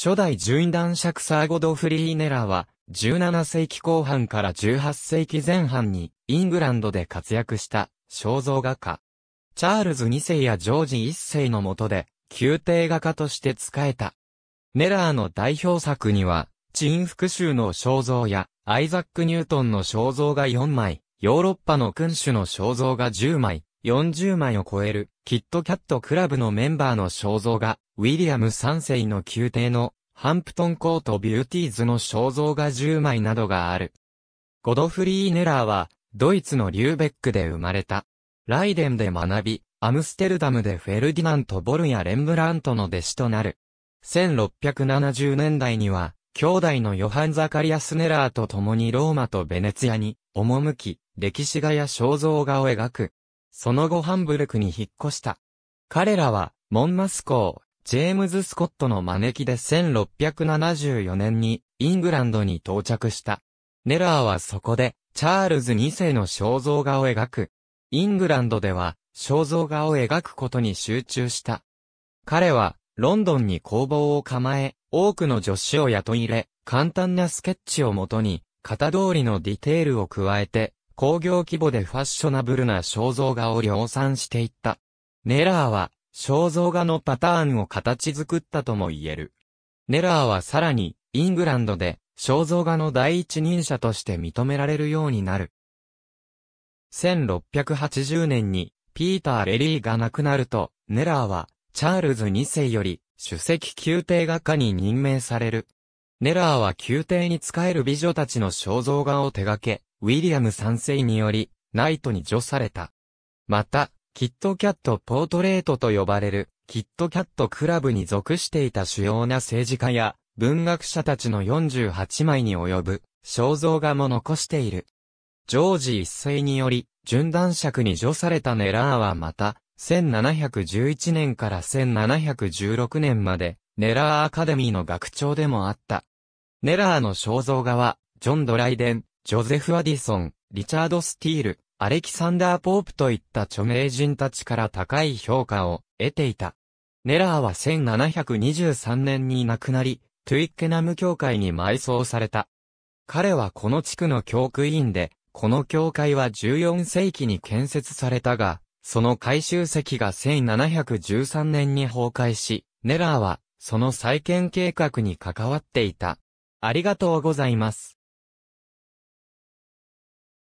初代位男爵サーゴド・フリーネラは、17世紀後半から18世紀前半に、イングランドで活躍した、肖像画家。チャールズ2世やジョージ1世の下で、宮廷画家として仕えた。ネラーの代表作には、チンュ讐の肖像や、アイザック・ニュートンの肖像画4枚、ヨーロッパの君主の肖像画10枚、40枚を超える、キットキャットクラブのメンバーの肖像画、ウィリアム3世の宮廷の、ハンプトンコートビューティーズの肖像画10枚などがある。ゴドフリー・ネラーは、ドイツのリューベックで生まれた。ライデンで学び、アムステルダムでフェルディナント・ボルやレンブラントの弟子となる。1670年代には、兄弟のヨハン・ザカリアス・ネラーと共にローマとベネツィアに、赴き、歴史画や肖像画を描く。その後ハンブルクに引っ越した。彼らは、モンマス校、ジェームズ・スコットの招きで1674年に、イングランドに到着した。ネラーはそこで、チャールズ2世の肖像画を描く。イングランドでは、肖像画を描くことに集中した。彼は、ロンドンに工房を構え、多くの助手を雇い入れ、簡単なスケッチをもとに、型通りのディテールを加えて、工業規模でファッショナブルな肖像画を量産していった。ネラーは、肖像画のパターンを形作ったとも言える。ネラーはさらに、イングランドで、肖像画の第一人者として認められるようになる。1680年に、ピーター・レリーが亡くなると、ネラーは、チャールズ2世より、首席宮廷画家に任命される。ネラーは宮廷に仕える美女たちの肖像画を手掛け、ウィリアム三世により、ナイトに除された。また、キットキャットポートレートと呼ばれる、キットキャットクラブに属していた主要な政治家や、文学者たちの48枚に及ぶ、肖像画も残している。ジョージ一世により、順男爵に除されたネラーはまた、1711年から1716年まで、ネラーアカデミーの学長でもあった。ネラーの肖像画は、ジョン・ドライデン、ジョゼフ・アディソン、リチャード・スティール、アレキサンダー・ポープといった著名人たちから高い評価を得ていた。ネラーは1723年に亡くなり、トゥイッケナム教会に埋葬された。彼はこの地区の教区委員で、この教会は14世紀に建設されたが、その改修石が1713年に崩壊し、ネラーは、その再建計画に関わっていた。ありがとうございます。